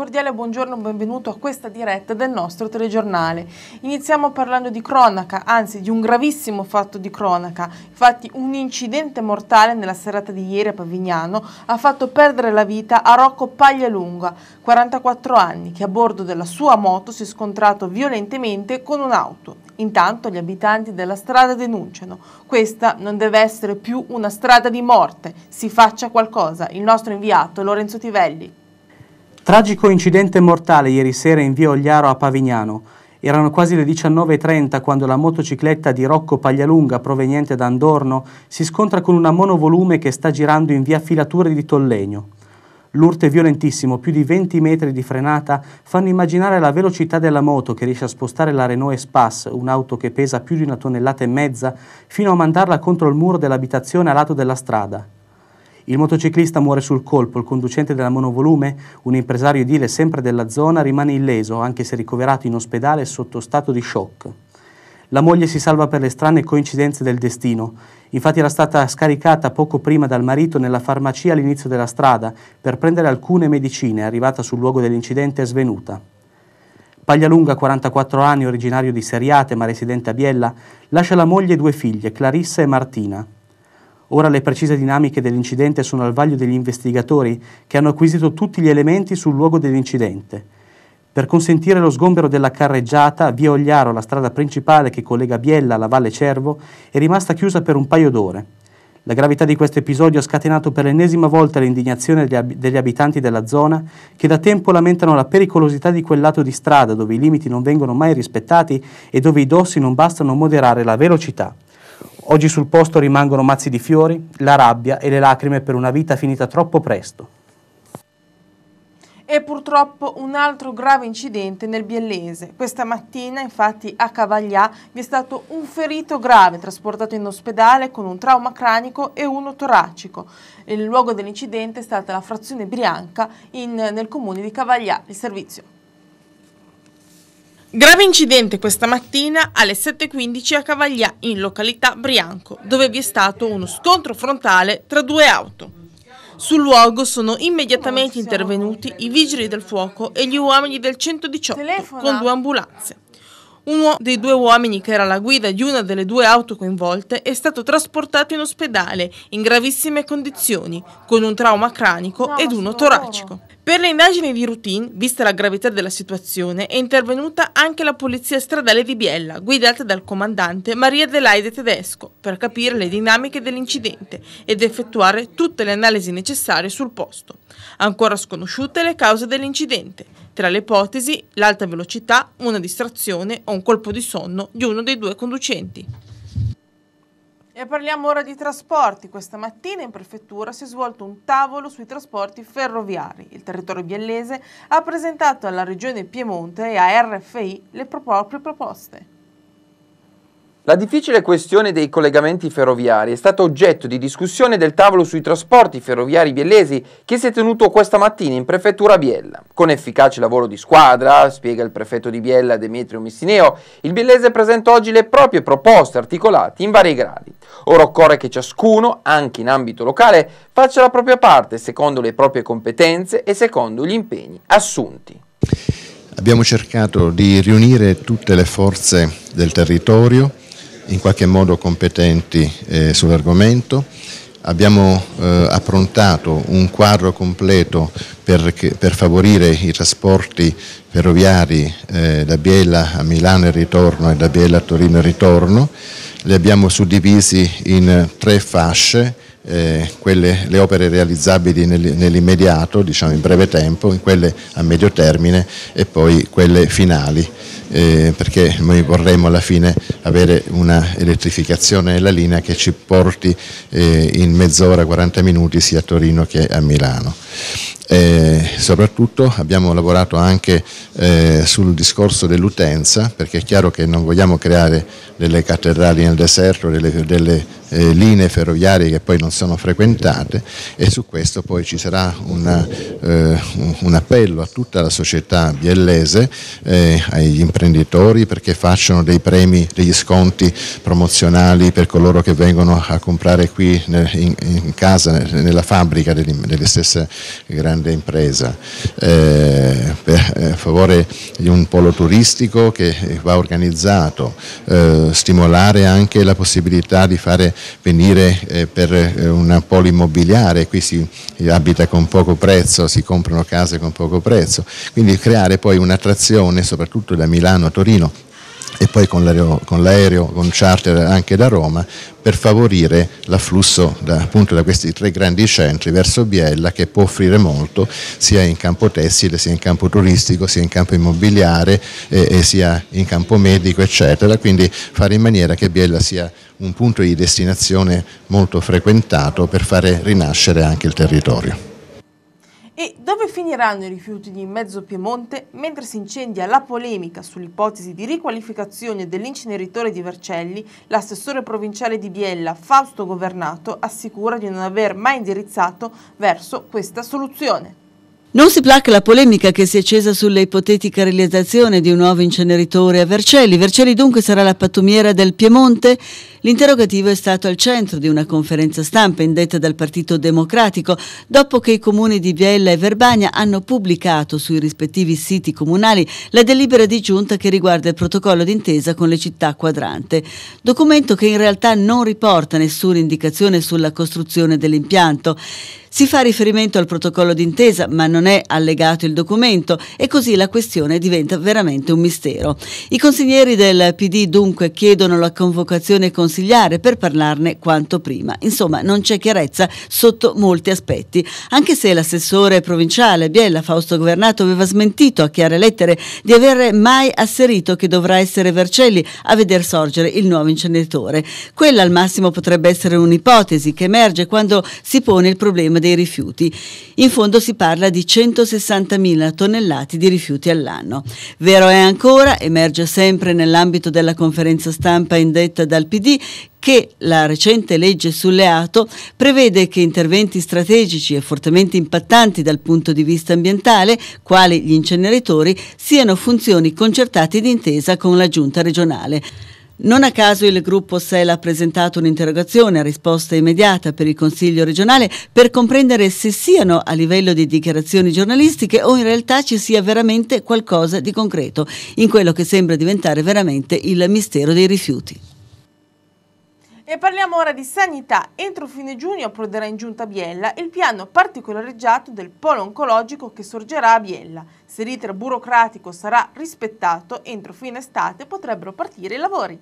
cordiale buongiorno e benvenuto a questa diretta del nostro telegiornale. Iniziamo parlando di cronaca, anzi di un gravissimo fatto di cronaca. Infatti un incidente mortale nella serata di ieri a Pavignano ha fatto perdere la vita a Rocco Paglialunga, 44 anni, che a bordo della sua moto si è scontrato violentemente con un'auto. Intanto gli abitanti della strada denunciano. Questa non deve essere più una strada di morte. Si faccia qualcosa. Il nostro inviato Lorenzo Tivelli. Tragico incidente mortale ieri sera in via Ogliaro a Pavignano. Erano quasi le 19.30 quando la motocicletta di Rocco Paglialunga, proveniente da Andorno, si scontra con una monovolume che sta girando in via Filature di Tollegno. L'urto è violentissimo, più di 20 metri di frenata, fanno immaginare la velocità della moto che riesce a spostare la Renault Espace, un'auto che pesa più di una tonnellata e mezza, fino a mandarla contro il muro dell'abitazione a lato della strada. Il motociclista muore sul colpo, il conducente della monovolume, un impresario edile sempre della zona, rimane illeso, anche se ricoverato in ospedale sotto stato di shock. La moglie si salva per le strane coincidenze del destino. Infatti era stata scaricata poco prima dal marito nella farmacia all'inizio della strada per prendere alcune medicine, arrivata sul luogo dell'incidente svenuta. Paglialunga, 44 anni, originario di Seriate ma residente a Biella, lascia la moglie e due figlie, Clarissa e Martina. Ora le precise dinamiche dell'incidente sono al vaglio degli investigatori che hanno acquisito tutti gli elementi sul luogo dell'incidente. Per consentire lo sgombero della carreggiata, via Ogliaro, la strada principale che collega Biella alla Valle Cervo, è rimasta chiusa per un paio d'ore. La gravità di questo episodio ha scatenato per l'ennesima volta l'indignazione degli abitanti della zona, che da tempo lamentano la pericolosità di quel lato di strada dove i limiti non vengono mai rispettati e dove i dossi non bastano a moderare la velocità. Oggi sul posto rimangono mazzi di fiori, la rabbia e le lacrime per una vita finita troppo presto. E purtroppo un altro grave incidente nel Biellese. Questa mattina, infatti, a Cavaglià vi è stato un ferito grave trasportato in ospedale con un trauma cranico e uno toracico. Il luogo dell'incidente è stata la frazione Brianca in, nel comune di Cavaglià. Il servizio Grave incidente questa mattina alle 7.15 a Cavaglia, in località Brianco, dove vi è stato uno scontro frontale tra due auto. Sul luogo sono immediatamente intervenuti i vigili del fuoco e gli uomini del 118 con due ambulanze. Uno dei due uomini che era la guida di una delle due auto coinvolte è stato trasportato in ospedale in gravissime condizioni, con un trauma cranico ed uno toracico. Per le indagini di routine, vista la gravità della situazione, è intervenuta anche la polizia stradale di Biella, guidata dal comandante Maria Adelaide Tedesco, per capire le dinamiche dell'incidente ed effettuare tutte le analisi necessarie sul posto. Ancora sconosciute le cause dell'incidente, tra le ipotesi l'alta velocità, una distrazione o un colpo di sonno di uno dei due conducenti. E parliamo ora di trasporti. Questa mattina in prefettura si è svolto un tavolo sui trasporti ferroviari. Il territorio biellese ha presentato alla Regione Piemonte e a RFI le proprie proposte. La difficile questione dei collegamenti ferroviari è stata oggetto di discussione del tavolo sui trasporti ferroviari biellesi che si è tenuto questa mattina in prefettura a Biella. Con efficace lavoro di squadra, spiega il prefetto di Biella Demetrio Missineo, il biellese presenta oggi le proprie proposte articolate in vari gradi. Ora occorre che ciascuno, anche in ambito locale, faccia la propria parte secondo le proprie competenze e secondo gli impegni assunti. Abbiamo cercato di riunire tutte le forze del territorio in qualche modo competenti eh, sull'argomento. Abbiamo eh, approntato un quadro completo per, per favorire i trasporti ferroviari eh, da Biella a Milano e ritorno e da Biella a Torino e ritorno. Li abbiamo suddivisi in tre fasce, eh, quelle, le opere realizzabili nell'immediato, diciamo in breve tempo, in quelle a medio termine e poi quelle finali eh, perché noi vorremmo alla fine avere una elettrificazione della linea che ci porti eh, in mezz'ora, 40 minuti sia a Torino che a Milano. Eh, soprattutto abbiamo lavorato anche eh, sul discorso dell'utenza perché è chiaro che non vogliamo creare delle cattedrali nel deserto, delle, delle eh, linee ferroviarie che poi non sono frequentate e su questo poi ci sarà una, eh, un appello a tutta la società biellese, eh, agli imprenditori imprenditori perché facciano dei premi, degli sconti promozionali per coloro che vengono a comprare qui in, casa, nella fabbrica delle stesse grandi imprese. Eh, per eh, favore di un polo turistico che va organizzato, eh, stimolare anche la possibilità di fare venire eh, per un polo immobiliare, qui si abita con poco prezzo, si comprano case con poco prezzo, quindi creare poi un'attrazione soprattutto da Milano Milano a Torino e poi con l'aereo, con, l'aereo, con charter anche da Roma, per favorire l'afflusso da, appunto da questi tre grandi centri verso Biella che può offrire molto sia in campo tessile, sia in campo turistico, sia in campo immobiliare, e, e sia in campo medico eccetera, quindi fare in maniera che Biella sia un punto di destinazione molto frequentato per fare rinascere anche il territorio. E dove finiranno i rifiuti di Mezzo Piemonte mentre si incendia la polemica sull'ipotesi di riqualificazione dell'inceneritore di Vercelli, l'assessore provinciale di Biella Fausto Governato assicura di non aver mai indirizzato verso questa soluzione. Non si placca la polemica che si è accesa sull'ipotetica realizzazione di un nuovo inceneritore a Vercelli. Vercelli dunque sarà la pattumiera del Piemonte? L'interrogativo è stato al centro di una conferenza stampa indetta dal Partito Democratico dopo che i comuni di Biella e Verbania hanno pubblicato sui rispettivi siti comunali la delibera di giunta che riguarda il protocollo d'intesa con le città quadrante. Documento che in realtà non riporta nessuna indicazione sulla costruzione dell'impianto. Si fa riferimento al protocollo d'intesa, ma non è allegato il documento e così la questione diventa veramente un mistero. I consiglieri del PD dunque chiedono la convocazione consigliare per parlarne quanto prima. Insomma, non c'è chiarezza sotto molti aspetti, anche se l'assessore provinciale Biella Fausto Governato aveva smentito a chiare lettere di aver mai asserito che dovrà essere Vercelli a veder sorgere il nuovo inceneritore. Quella al massimo potrebbe essere un'ipotesi che emerge quando si pone il problema problema dei rifiuti. In fondo si parla di 160.000 tonnellate di rifiuti all'anno. Vero è ancora, emerge sempre nell'ambito della conferenza stampa indetta dal PD, che la recente legge sull'EATO prevede che interventi strategici e fortemente impattanti dal punto di vista ambientale, quali gli inceneritori, siano funzioni concertate d'intesa con la Giunta regionale. Non a caso il gruppo SEL ha presentato un'interrogazione a risposta immediata per il Consiglio regionale per comprendere se siano a livello di dichiarazioni giornalistiche o in realtà ci sia veramente qualcosa di concreto in quello che sembra diventare veramente il mistero dei rifiuti. E parliamo ora di sanità. Entro fine giugno approderà in giunta a Biella il piano particolareggiato del polo oncologico che sorgerà a Biella. Se l'iter burocratico sarà rispettato, entro fine estate potrebbero partire i lavori.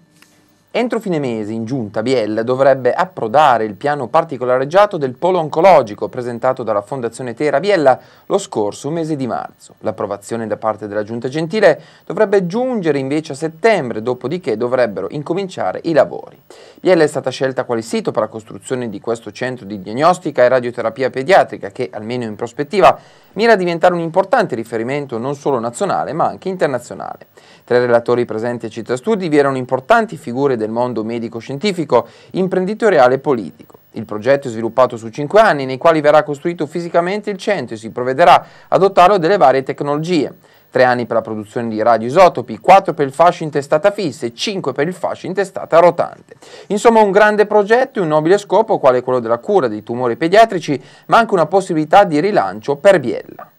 Entro fine mese in giunta Biella dovrebbe approdare il piano particolareggiato del polo oncologico presentato dalla Fondazione Tera Biella lo scorso mese di marzo. L'approvazione da parte della giunta gentile dovrebbe giungere invece a settembre, dopodiché dovrebbero incominciare i lavori. Biella è stata scelta quale sito per la costruzione di questo centro di diagnostica e radioterapia pediatrica che, almeno in prospettiva, mira a diventare un importante riferimento non solo nazionale ma anche internazionale. Tra i relatori presenti a Città Studi vi erano importanti figure del del mondo medico-scientifico, imprenditoriale e politico. Il progetto è sviluppato su cinque anni, nei quali verrà costruito fisicamente il centro e si provvederà ad dotarlo delle varie tecnologie. Tre anni per la produzione di radioisotopi, quattro per il fascio in testata fissa e cinque per il fascio in testata rotante. Insomma un grande progetto e un nobile scopo quale quello della cura dei tumori pediatrici, ma anche una possibilità di rilancio per Biella.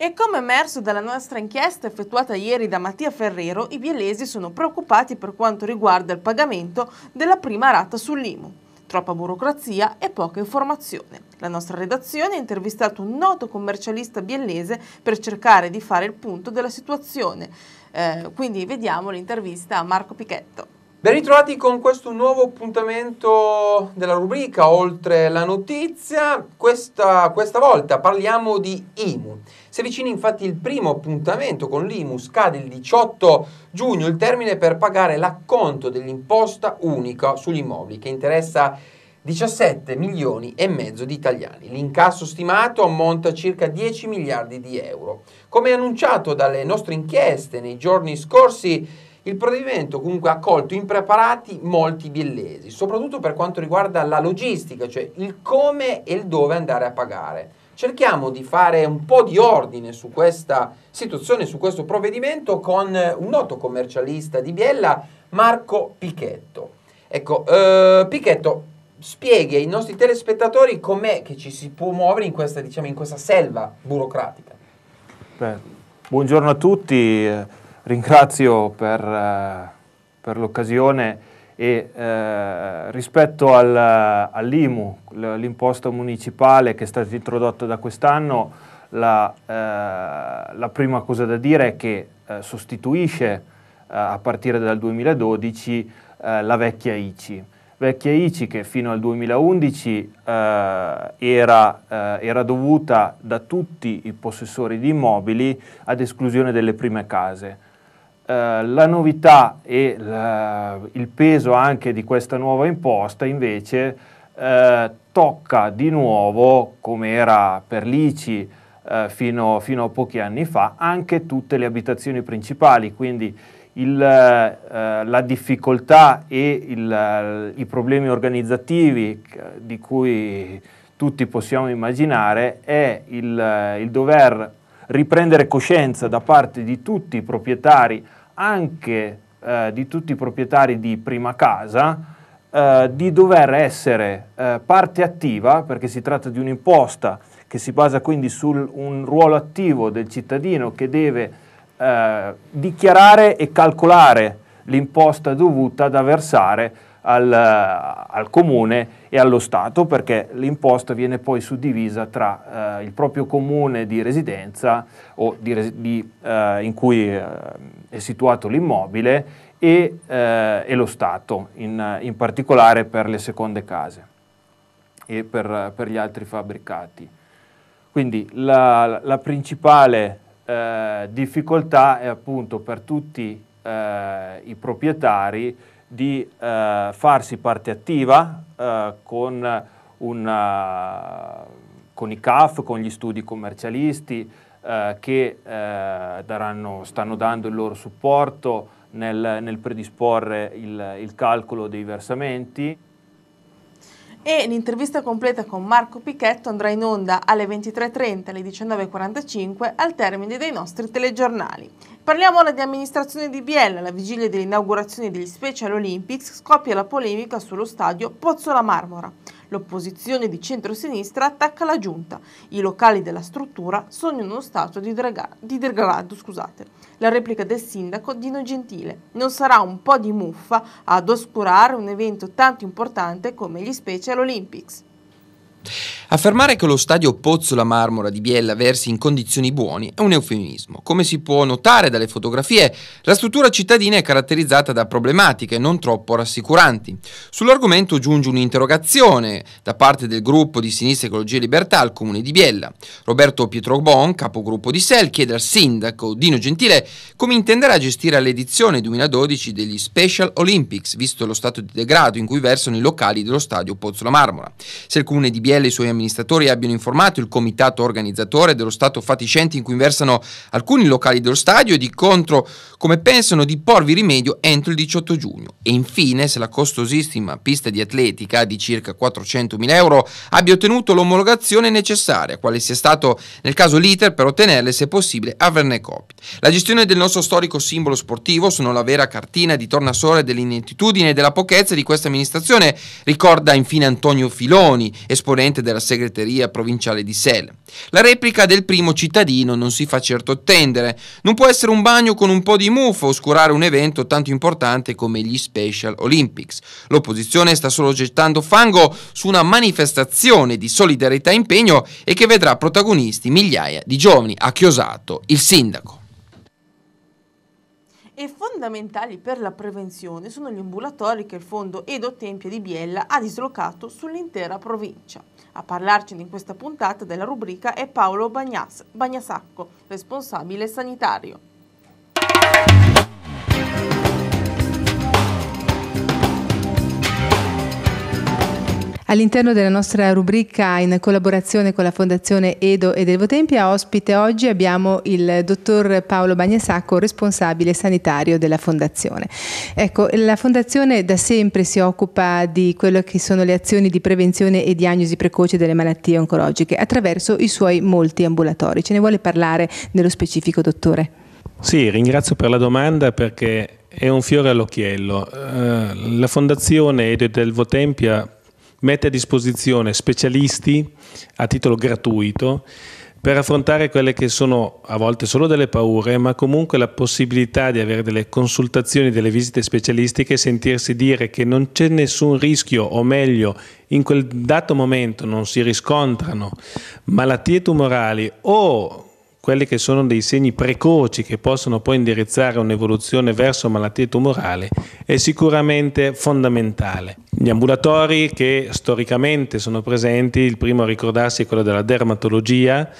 E come emerso dalla nostra inchiesta effettuata ieri da Mattia Ferrero, i bielesi sono preoccupati per quanto riguarda il pagamento della prima rata sull'IMU. Troppa burocrazia e poca informazione. La nostra redazione ha intervistato un noto commercialista biellese per cercare di fare il punto della situazione. Eh, quindi vediamo l'intervista a Marco Pichetto. Ben ritrovati con questo nuovo appuntamento della rubrica Oltre la notizia. Questa, questa volta parliamo di IMU. Si avvicina infatti il primo appuntamento con l'IMU, scade il 18 giugno il termine per pagare l'acconto dell'imposta unica sugli immobili che interessa 17 milioni e mezzo di italiani. L'incasso stimato ammonta a circa 10 miliardi di euro. Come annunciato dalle nostre inchieste nei giorni scorsi, il provvedimento comunque ha colto impreparati molti biellesi, soprattutto per quanto riguarda la logistica, cioè il come e il dove andare a pagare cerchiamo di fare un po' di ordine su questa situazione, su questo provvedimento con un noto commercialista di Biella, Marco Pichetto. Ecco, eh, Pichetto, spieghi ai nostri telespettatori com'è che ci si può muovere in questa, diciamo, in questa selva burocratica. Beh, buongiorno a tutti, eh, ringrazio per, eh, per l'occasione e eh, rispetto al, all'IMU, l'imposta municipale che è stata introdotta da quest'anno, la, eh, la, prima cosa da dire è che eh, sostituisce eh, a partire dal 2012 eh, la vecchia ICI. Vecchia ICI che fino al 2011 eh, era, era dovuta da tutti i possessori di immobili ad esclusione delle prime case. Eh, la novità e la, il peso anche di questa nuova imposta invece eh, tocca di nuovo, come era per l'ICI eh, fino, fino, a pochi anni fa, anche tutte le abitazioni principali, quindi il, eh, la difficoltà e il, eh, i problemi organizzativi di cui tutti possiamo immaginare è il, il dover riprendere coscienza da parte di tutti i proprietari anche eh, di tutti i proprietari di prima casa eh, di dover essere eh, parte attiva, perché si tratta di un'imposta che si basa quindi su un ruolo attivo del cittadino che deve eh, dichiarare e calcolare l'imposta dovuta da versare al, al comune e allo Stato perché l'imposta viene poi suddivisa tra eh, il proprio comune di residenza o di, di, eh, in cui eh, è situato l'immobile e, eh, e, lo Stato, in, in, particolare per le seconde case e per, per gli altri fabbricati. Quindi la, la principale eh, difficoltà è appunto per tutti eh, i proprietari di eh, farsi parte attiva eh, con, una, eh, con, i CAF, con gli studi commercialisti eh, che eh, daranno, stanno dando il loro supporto nel, nel predisporre il, il calcolo dei versamenti e l'intervista completa con Marco Pichetto andrà in onda alle 23.30 alle 19.45 al termine dei nostri telegiornali. Parliamo ora di amministrazione di Biella. Alla vigilia dell'inaugurazione degli Special Olympics scoppia la polemica sullo stadio Pozzola Marmora. L'opposizione di centrosinistra attacca la giunta. I locali della struttura sono in uno stato di, drega, di degrado. Scusate. La replica del sindaco Dino Gentile. Non sarà un po' di muffa ad oscurare un evento tanto importante come gli Special Olympics. Affermare che lo stadio Pozzo La Marmora di Biella versi in condizioni buone è un eufemismo. Come si può notare dalle fotografie, la struttura cittadina è caratterizzata da problematiche non troppo rassicuranti. Sull'argomento giunge un'interrogazione da parte del gruppo di Sinistra Ecologia e Libertà al comune di Biella. Roberto Pietro Bon, capogruppo di SEL, chiede al sindaco Dino Gentile come intenderà gestire l'edizione 2012 degli Special Olympics, visto lo stato di degrado in cui versano i locali dello stadio Pozzo La Marmora. Se il comune di Biella Mattarella e i suoi amministratori abbiano informato il comitato organizzatore dello stato fatiscente in cui versano alcuni locali dello stadio e di contro come pensano di porvi rimedio entro il 18 giugno. E infine se la costosissima pista di atletica di circa 400.000 euro abbia ottenuto l'omologazione necessaria, quale sia stato nel caso l'iter per ottenerle se possibile averne copie. La gestione del nostro storico simbolo sportivo sono la vera cartina di tornasole dell'inettitudine e della pochezza di questa amministrazione, ricorda infine Antonio Filoni, esponente componente della segreteria provinciale di Sel. La replica del primo cittadino non si fa certo attendere. Non può essere un bagno con un po' di muffa oscurare un evento tanto importante come gli Special Olympics. L'opposizione sta solo gettando fango su una manifestazione di solidarietà e impegno e che vedrà protagonisti migliaia di giovani. Ha chiosato il sindaco e fondamentali per la prevenzione sono gli ambulatori che il fondo Edo Tempia di Biella ha dislocato sull'intera provincia. A parlarcene in questa puntata della rubrica è Paolo Bagnas, Bagnasacco, responsabile sanitario. All'interno della nostra rubrica in collaborazione con la Fondazione Edo e Devo Tempia ospite oggi abbiamo il dottor Paolo Bagnasacco, responsabile sanitario della Fondazione. Ecco, la Fondazione da sempre si occupa di quello che sono le azioni di prevenzione e diagnosi precoce delle malattie oncologiche attraverso i suoi molti ambulatori. Ce ne vuole parlare nello specifico, dottore? Sì, ringrazio per la domanda perché è un fiore all'occhiello. Eh, la Fondazione Edo e Delvo Tempia mette a disposizione specialisti a titolo gratuito per affrontare quelle che sono a volte solo delle paure, ma comunque la possibilità di avere delle consultazioni, delle visite specialistiche e sentirsi dire che non c'è nessun rischio, o meglio, in quel dato momento non si riscontrano malattie tumorali o quelli che sono dei segni precoci che possono poi indirizzare un'evoluzione verso malattie tumorali è sicuramente fondamentale. Gli ambulatori che storicamente sono presenti, il primo a ricordarsi è quello della dermatologia,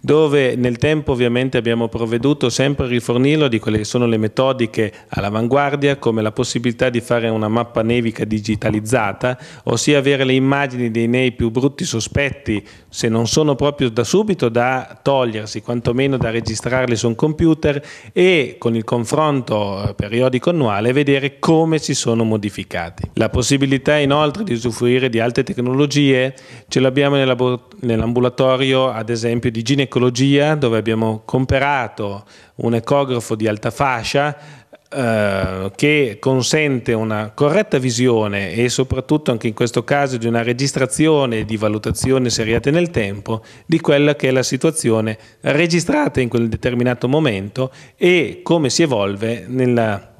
dove nel tempo ovviamente abbiamo provveduto sempre a rifornirlo di quelle che sono le metodiche all'avanguardia come la possibilità di fare una mappa nevica digitalizzata, ossia avere le immagini dei nei più brutti sospetti, se non sono proprio da subito da togliersi, quantomeno da registrarli su un computer e con il confronto eh, periodico annuale vedere come si sono modificati. La possibilità inoltre di usufruire di alte tecnologie ce l'abbiamo nell'ambulatorio ad esempio di ginecologia Ecologia dove abbiamo comperato un ecografo di alta fascia eh, che consente una corretta visione e soprattutto anche in questo caso di una registrazione di valutazione seriate nel tempo di quella che è la situazione registrata in quel determinato momento e come si evolve nella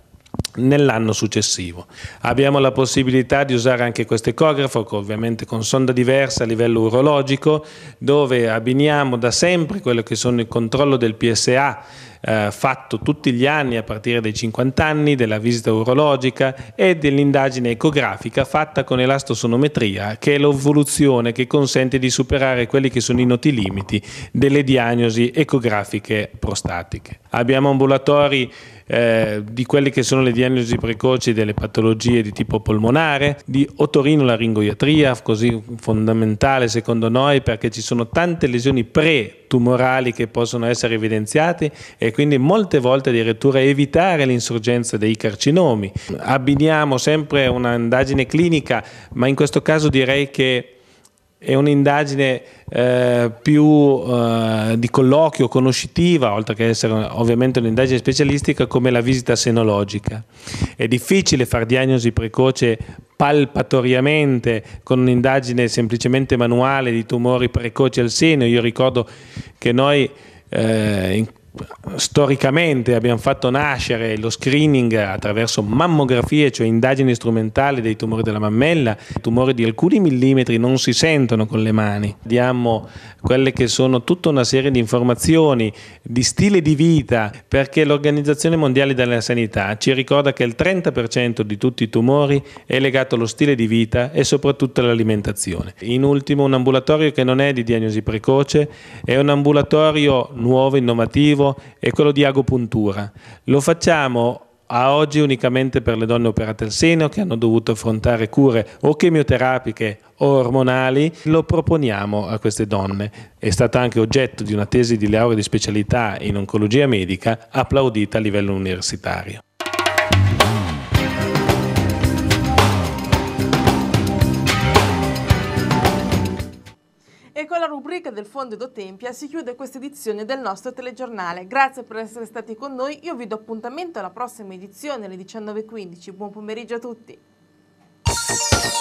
nell'anno successivo. Abbiamo la possibilità di usare anche questo ecografo, ovviamente con sonda diversa a livello urologico, dove abbiniamo da sempre quello che sono il controllo del PSA eh, fatto tutti gli anni a partire dai 50 anni, della visita urologica e dell'indagine ecografica fatta con elastosonometria, che è l'evoluzione che consente di superare quelli che sono i noti limiti delle diagnosi ecografiche prostatiche. Abbiamo ambulatori eh, di quelle che sono le diagnosi precoci delle patologie di tipo polmonare, di otorino-laringoiatria, così fondamentale secondo noi perché ci sono tante lesioni pre tumorali che possono essere evidenziati e quindi molte volte addirittura evitare l'insorgenza dei carcinomi. Abbiniamo sempre un'indagine clinica, ma in questo caso direi che è un'indagine eh, più eh, di colloquio, conoscitiva, oltre che essere ovviamente un'indagine specialistica come la visita senologica. È difficile far diagnosi precoce palpatoriamente con un'indagine semplicemente manuale di tumori precoci al seno. Io ricordo che noi eh, in storicamente abbiamo fatto nascere lo screening attraverso mammografie, cioè indagini strumentali dei tumori della mammella, I tumori di alcuni millimetri non si sentono con le mani. Diamo quelle che sono tutta una serie di informazioni di stile di vita, perché l'Organizzazione Mondiale della Sanità ci ricorda che il 30% di tutti i tumori è legato allo stile di vita e soprattutto all'alimentazione. In ultimo, un ambulatorio che non è di diagnosi precoce, è un ambulatorio nuovo, innovativo, è quello di agopuntura. Lo facciamo a oggi unicamente per le donne operate al seno che hanno dovuto affrontare cure o chemioterapiche o ormonali, lo proponiamo a queste donne. È stata anche oggetto di una tesi di laurea di specialità in oncologia medica applaudita a livello universitario. con la rubrica del Fondo Do si chiude questa edizione del nostro telegiornale. Grazie per essere stati con noi, io vi do appuntamento alla prossima edizione alle 19.15. Buon pomeriggio a tutti!